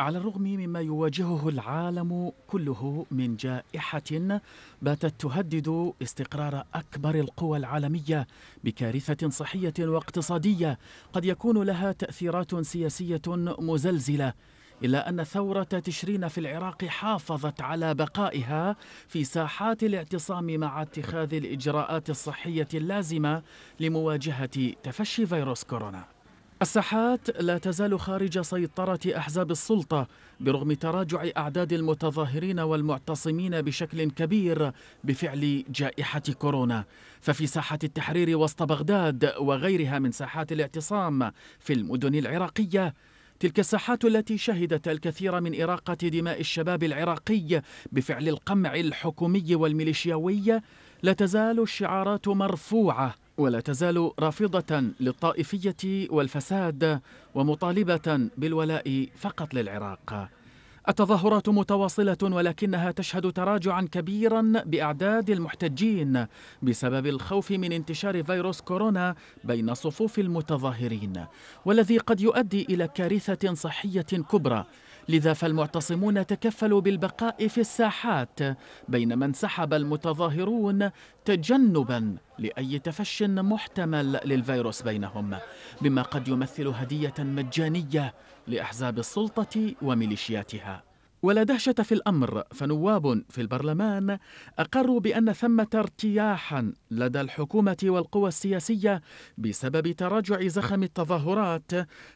على الرغم مما يواجهه العالم كله من جائحة باتت تهدد استقرار أكبر القوى العالمية بكارثة صحية واقتصادية قد يكون لها تأثيرات سياسية مزلزلة إلا أن ثورة تشرين في العراق حافظت على بقائها في ساحات الاعتصام مع اتخاذ الإجراءات الصحية اللازمة لمواجهة تفشي فيروس كورونا الساحات لا تزال خارج سيطرة أحزاب السلطة برغم تراجع أعداد المتظاهرين والمعتصمين بشكل كبير بفعل جائحة كورونا ففي ساحة التحرير وسط بغداد وغيرها من ساحات الاعتصام في المدن العراقية تلك الساحات التي شهدت الكثير من إراقة دماء الشباب العراقي بفعل القمع الحكومي والميليشياوي لا تزال الشعارات مرفوعة ولا تزال رافضة للطائفية والفساد ومطالبة بالولاء فقط للعراق التظاهرات متواصلة ولكنها تشهد تراجعا كبيرا بأعداد المحتجين بسبب الخوف من انتشار فيروس كورونا بين صفوف المتظاهرين والذي قد يؤدي إلى كارثة صحية كبرى لذا فالمعتصمون تكفلوا بالبقاء في الساحات بينما انسحب المتظاهرون تجنبا لأي تفش محتمل للفيروس بينهم بما قد يمثل هدية مجانية لأحزاب السلطة وميليشياتها ولا دهشة في الأمر فنواب في البرلمان أقروا بأن ثمة ارتياحا لدى الحكومة والقوى السياسية بسبب تراجع زخم التظاهرات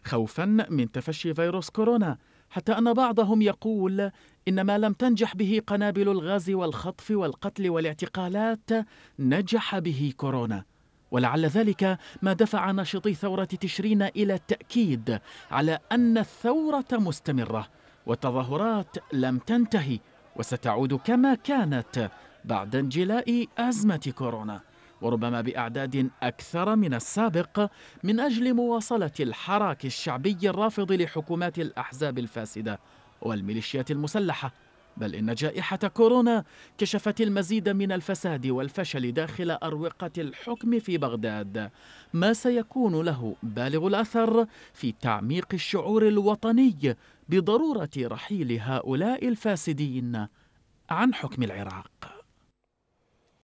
خوفا من تفشي فيروس كورونا حتى أن بعضهم يقول إن ما لم تنجح به قنابل الغاز والخطف والقتل والاعتقالات نجح به كورونا ولعل ذلك ما دفع ناشطي ثورة تشرين إلى التأكيد على أن الثورة مستمرة والتظاهرات لم تنتهي وستعود كما كانت بعد انجلاء أزمة كورونا وربما باعداد اكثر من السابق من اجل مواصله الحراك الشعبي الرافض لحكومات الاحزاب الفاسده والميليشيات المسلحه بل ان جائحه كورونا كشفت المزيد من الفساد والفشل داخل اروقه الحكم في بغداد ما سيكون له بالغ الاثر في تعميق الشعور الوطني بضروره رحيل هؤلاء الفاسدين عن حكم العراق